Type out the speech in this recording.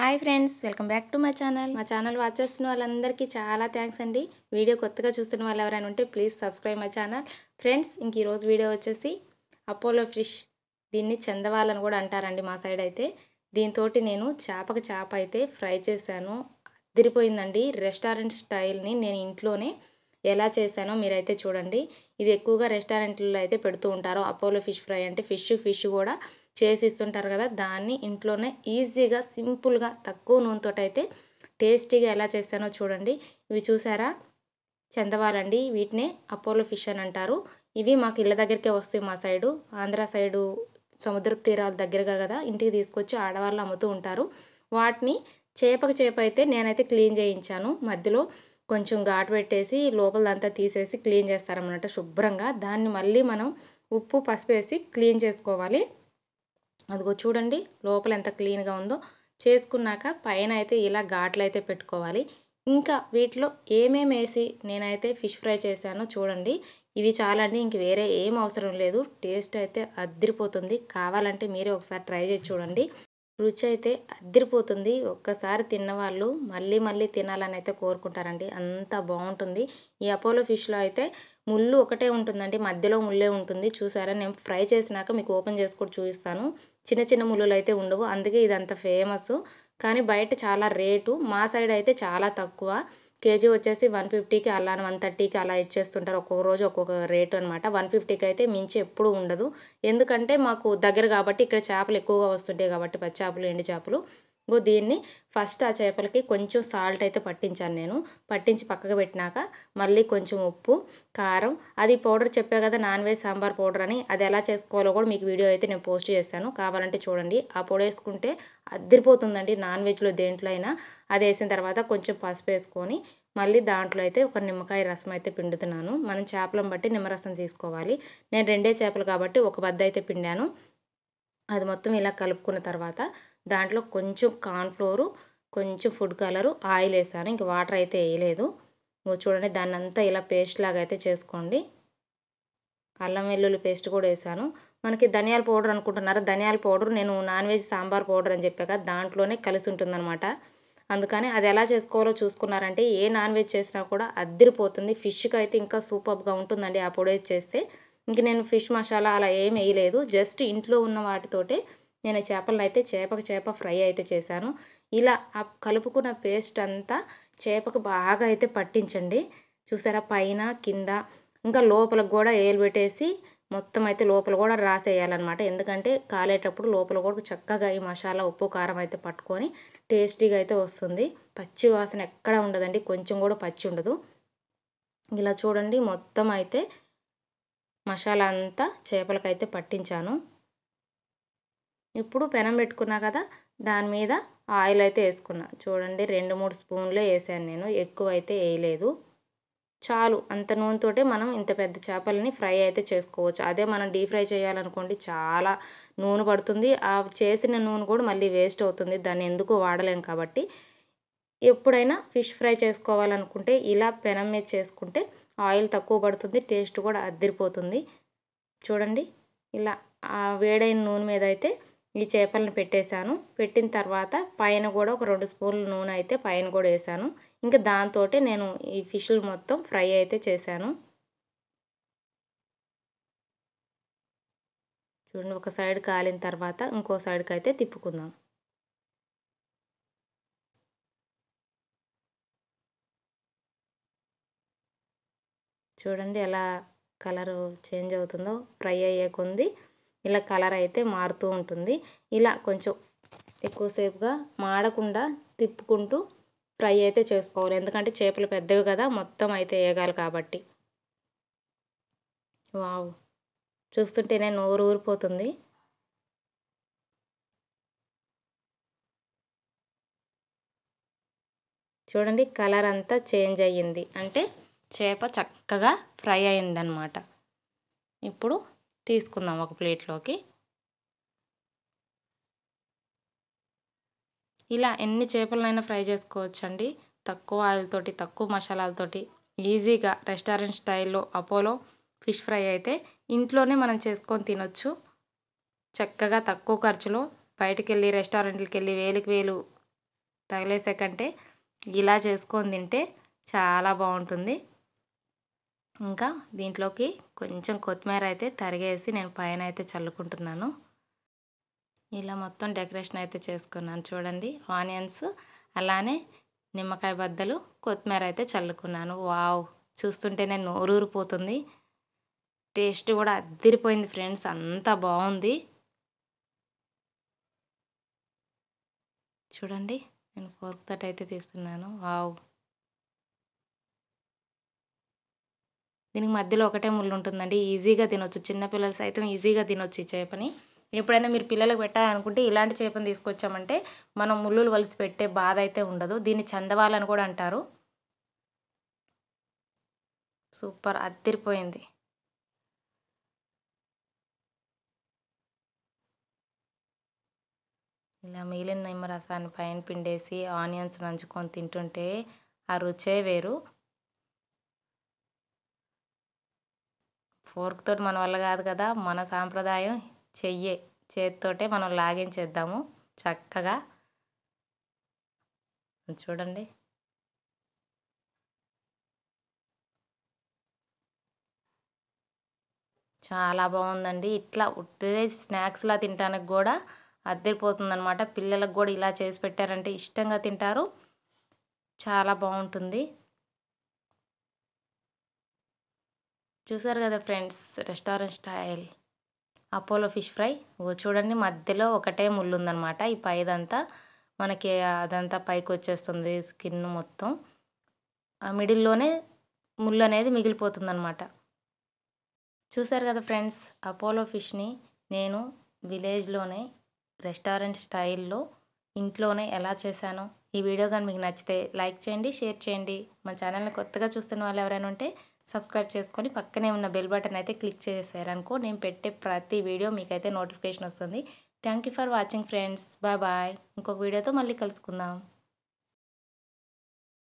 hi friends welcome back to మా channel మా channel watch చేస్తున్న వాళ్ళందరికీ చాలా థ్యాంక్స్ అండి వీడియో కొత్తగా చూస్తున్న వాళ్ళు ఎవరైనా ఉంటే ప్లీజ్ సబ్స్క్రైబ్ మా ఛానల్ ఫ్రెండ్స్ ఇంక ఈరోజు వీడియో వచ్చేసి అపోలో ఫిష్ దీన్ని చందవాలని కూడా అంటారండి మా సైడ్ అయితే దీంతో నేను చేపకు చేప అయితే ఫ్రై చేశాను అదిరిపోయిందండి రెస్టారెంట్ స్టైల్ని నేను ఇంట్లోనే ఎలా చేశానో మీరైతే చూడండి ఇది ఎక్కువగా రెస్టారెంట్లో అయితే పెడుతూ ఉంటారు అపోలో ఫిష్ ఫ్రై అంటే ఫిష్ ఫిష్ కూడా చేసి ఇస్తుంటారు కదా దాన్ని ఇంట్లోనే ఈజీగా సింపుల్గా తక్కువ నూనెతో అయితే టేస్టీగా ఎలా చేస్తానో చూడండి ఇవి చూసారా చెందవాలండి వీటినే అపోలో ఫిష్ అని అంటారు ఇవి మాకు ఇళ్ళ దగ్గరికే వస్తాయి మా సైడు ఆంధ్ర సైడు సముద్ర తీరాల దగ్గరగా కదా ఇంటికి తీసుకొచ్చి ఆడవాళ్ళు అమ్ముతూ ఉంటారు వాటిని చేపకు చేప అయితే నేనైతే క్లీన్ చేయించాను మధ్యలో కొంచెం ఘాటు పెట్టేసి లోపలంతా తీసేసి క్లీన్ చేస్తారన్నమాట శుభ్రంగా దాన్ని మళ్ళీ మనం ఉప్పు పసుపు వేసి క్లీన్ చేసుకోవాలి అదిగో చూడండి లోపల ఎంత క్లీన్గా ఉందో చేసుకున్నాక పైన అయితే ఇలా ఘాట్లు అయితే పెట్టుకోవాలి ఇంకా వీటిలో ఏమేమి వేసి నేనైతే ఫిష్ ఫ్రై చేశానో చూడండి ఇవి చాలా అండి ఇంక వేరే ఏం అవసరం లేదు టేస్ట్ అయితే అద్దరిపోతుంది కావాలంటే మీరే ఒకసారి ట్రై చేసి చూడండి రుచి అయితే అద్దరిపోతుంది ఒక్కసారి తిన్నవాళ్ళు మళ్ళీ మళ్ళీ తినాలని అయితే కోరుకుంటారండి అంత బాగుంటుంది ఈ అపోలో ఫిష్లో అయితే ముళ్ళు ఒకటే ఉంటుందండి మధ్యలో ముళ్ళే ఉంటుంది చూసారా నేను ఫ్రై చేసినాక మీకు ఓపెన్ చేసుకోవడం చూపిస్తాను చిన్న చిన్న ముళ్ళులు అయితే ఉండవు అందుకే ఇది అంత ఫేమస్ కానీ బయట చాలా రేటు మా సైడ్ అయితే చాలా తక్కువ కేజీ వచ్చేసి వన్ ఫిఫ్టీకి అలా వన్ థర్టీకి అలా ఇచ్చేస్తుంటారు ఒక్కొక్క రోజు ఒక్కొక్క రేటు అనమాట వన్ ఫిఫ్టీకి అయితే మించి ఎప్పుడూ ఉండదు ఎందుకంటే మాకు దగ్గర కాబట్టి ఇక్కడ చేపలు ఎక్కువగా వస్తుంటాయి కాబట్టి పచ్చి చేపలు ఎండి చేపలు ఇంకో దీన్ని ఫస్ట్ ఆ చేపలకి కొంచెం సాల్ట్ అయితే పట్టించాను నేను పట్టించి పక్కకు పెట్టినాక మళ్ళీ కొంచెం ఉప్పు కారం అది పౌడర్ చెప్పా కదా నాన్ వెజ్ సాంబార్ పౌడర్ అని అది ఎలా చేసుకోవాలో కూడా మీకు వీడియో అయితే నేను పోస్ట్ చేశాను కావాలంటే చూడండి ఆ పొడి వేసుకుంటే అద్దరిపోతుందండి నాన్ వెజ్లో దేంట్లో అయినా అది వేసిన తర్వాత కొంచెం పసుపు వేసుకొని మళ్ళీ దాంట్లో అయితే ఒక నిమ్మకాయ రసం అయితే పిండుతున్నాను మనం చేపలను బట్టి నిమ్మరసం తీసుకోవాలి నేను రెండే చేపలు కాబట్టి ఒక బద్ద అయితే పిండాను అది మొత్తం ఇలా కలుపుకున్న తర్వాత దాంట్లో కొంచెం కార్న్ఫ్లోరు కొంచెం ఫుడ్ కలరు ఆయిల్ వేసాను ఇంక వాటర్ అయితే వేయలేదు చూడండి దాన్ని అంతా ఇలా పేస్ట్ లాగా అయితే చేసుకోండి అల్లం వెల్లుల్లి పేస్ట్ కూడా వేసాను మనకి ధనియాల పౌడర్ అనుకుంటున్నారా ధనియాల పౌడర్ నేను నాన్ వెజ్ సాంబార్ పౌడర్ అని చెప్పాక దాంట్లోనే కలిసి ఉంటుందన్నమాట అందుకని అది ఎలా చేసుకోవాలో చూసుకున్నారంటే ఏ నాన్ వెజ్ చేసినా కూడా అద్దరిపోతుంది ఫిష్కి అయితే ఇంకా సూపర్గా ఉంటుందండి ఆ పొడి చేస్తే ఇంక నేను ఫిష్ మసాలా అలా ఏం వేయలేదు జస్ట్ ఇంట్లో ఉన్న వాటితోటే నేను చేపలను అయితే చేపకు చేప ఫ్రై అయితే చేశాను ఇలా ఆ కలుపుకున్న పేస్ట్ అంతా చేపకు బాగా అయితే పట్టించండి చూసారా పైన కింద ఇంకా లోపలకు కూడా ఏలు పెట్టేసి మొత్తం అయితే లోపల కూడా రాసేయాలన్నమాట ఎందుకంటే కాలేటప్పుడు లోపల కూడా చక్కగా ఈ మసాలా ఉప్పు కారం అయితే పట్టుకొని టేస్టీగా అయితే వస్తుంది పచ్చి వాసన ఎక్కడ ఉండదండి కొంచెం కూడా పచ్చి ఉండదు ఇలా చూడండి మొత్తం అయితే మసాలా అంతా చేపలకైతే పట్టించాను ఇప్పుడు పెనం పెట్టుకున్నా కదా దాని మీద ఆయిల్ అయితే వేసుకున్నా చూడండి రెండు మూడు స్పూన్లే వేసాను నేను ఎక్కువ అయితే వేయలేదు చాలు అంత నూనెతోటే మనం ఇంత పెద్ద చేపలని ఫ్రై అయితే చేసుకోవచ్చు అదే మనం డీప్ ఫ్రై చేయాలనుకోండి చాలా నూనె పడుతుంది ఆ చేసిన నూనె కూడా మళ్ళీ వేస్ట్ అవుతుంది దాన్ని ఎందుకు వాడలేం కాబట్టి ఎప్పుడైనా ఫిష్ ఫ్రై చేసుకోవాలనుకుంటే ఇలా పెనం మీద చేసుకుంటే ఆయిల్ తక్కువ పడుతుంది టేస్ట్ కూడా అద్దరిపోతుంది చూడండి ఇలా వేడైన నూనె మీద అయితే ఈ చేపలను పెట్టేశాను పెట్టిన తర్వాత పైన కూడా ఒక రెండు స్పూన్లు నూనె అయితే పైన కూడా వేసాను ఇంకా దాంతో నేను ఈ ఫిష్లు మొత్తం ఫ్రై అయితే చేశాను చూడండి ఒక సైడ్ కాలిన తర్వాత ఇంకో సైడ్కి అయితే తిప్పుకుందాం చూడండి ఎలా కలరు చేంజ్ అవుతుందో ఫ్రై అయ్యే కొంది ఇలా కలర్ అయితే మారుతూ ఉంటుంది ఇలా కొంచెం ఎక్కువసేపుగా మాడకుండా తిప్పుకుంటూ ఫ్రై అయితే చేసుకోవాలి ఎందుకంటే చేపలు పెద్దవి కదా మొత్తం అయితే వేయగాలి కాబట్టి వావ్ చూస్తుంటేనే నోరు ఊరిపోతుంది చూడండి కలర్ అంతా చేంజ్ అయ్యింది అంటే చేప చక్కగా ఫ్రై అయిందనమాట ఇప్పుడు తీసుకుందాం ఒక ప్లేట్లోకి ఇలా ఎన్ని చేపలనైనా ఫ్రై చేసుకోవచ్చండి తక్కువ ఆయిల్తోటి తక్కువ మసాలాలతోటి ఈజీగా రెస్టారెంట్ స్టైల్లో అపోలో ఫిష్ ఫ్రై అయితే ఇంట్లోనే మనం చేసుకొని తినొచ్చు చక్కగా తక్కువ ఖర్చులో బయటకు వెళ్ళి రెస్టారెంట్లకి వెళ్ళి వేలుకి వేలు తగిలేసే కంటే ఇలా చేసుకొని తింటే చాలా బాగుంటుంది ఇంకా దీంట్లోకి కొంచెం కొత్తిమీర అయితే తరిగేసి నేను పైన అయితే చల్లుకుంటున్నాను ఇలా మొత్తం డెకరేషన్ అయితే చేసుకున్నాను చూడండి ఆనియన్స్ అలానే నిమ్మకాయ బద్దలు కొత్తిమీర అయితే చల్లుకున్నాను వావ్ చూస్తుంటేనే నోరూరిపోతుంది టేస్ట్ కూడా అద్దరిపోయింది ఫ్రెండ్స్ అంత బాగుంది చూడండి నేను ఫోర్క్ తోట అయితే తీస్తున్నాను వావ్ దీనికి మధ్యలో ఒకటే ముళ్ళు ఉంటుందండి ఈజీగా తినొచ్చు చిన్నపిల్లలు సైతం ఈజీగా తినొచ్చు ఈ చేపని ఎప్పుడైనా మీరు పిల్లలకు పెట్టాలనుకుంటే ఇలాంటి చేపను తీసుకొచ్చామంటే మనం ముళ్ళులు వలిసి పెట్టే బాధ అయితే ఉండదు దీన్ని చందవాలని కూడా అంటారు సూపర్ అద్దరిపోయింది ఇలా మిగిలిన నిమ్మరసాన్ని పైన పిండేసి ఆనియన్స్ నంచుకొని తింటుంటే ఆ రుచే వేరు ఫోర్క్ తోటి మన వల్ల కాదు కదా మన సాంప్రదాయం చెయ్యే చేతితోటే మనం లాగించేద్దాము చక్కగా చూడండి చాలా బాగుందండి ఇట్లా ఉట్టిదే స్నాక్స్లా తినడానికి కూడా అద్దరిపోతుందనమాట పిల్లలకు కూడా ఇలా చేసి పెట్టారంటే ఇష్టంగా తింటారు చాలా బాగుంటుంది చూసారు కదా friends restaurant style Apollo fish fry చూడండి మధ్యలో ఒకటే ముళ్ళు ఉందనమాట ఈ పైదంతా మనకి అదంతా పైకి వచ్చేస్తుంది స్కిన్ మొత్తం ఆ మిడిల్లోనే ముళ్ళు అనేది మిగిలిపోతుందనమాట చూసారు కదా ఫ్రెండ్స్ అపోలో ఫిష్ని నేను విలేజ్లోనే రెస్టారెంట్ స్టైల్లో ఇంట్లోనే ఎలా చేశాను ఈ వీడియో కానీ మీకు నచ్చితే లైక్ చేయండి షేర్ చేయండి మన ఛానల్ని కొత్తగా చూస్తున్న వాళ్ళు ఎవరైనా ఉంటే సబ్స్క్రైబ్ చేసుకొని పక్కనే ఉన్న బెల్ బటన్ అయితే క్లిక్ చేసేసారనుకో నేను పెట్టే ప్రతి వీడియో మీకైతే నోటిఫికేషన్ వస్తుంది thank for watching friends bye bye ఇంకొక వీడియోతో మళ్ళీ కలుసుకుందాం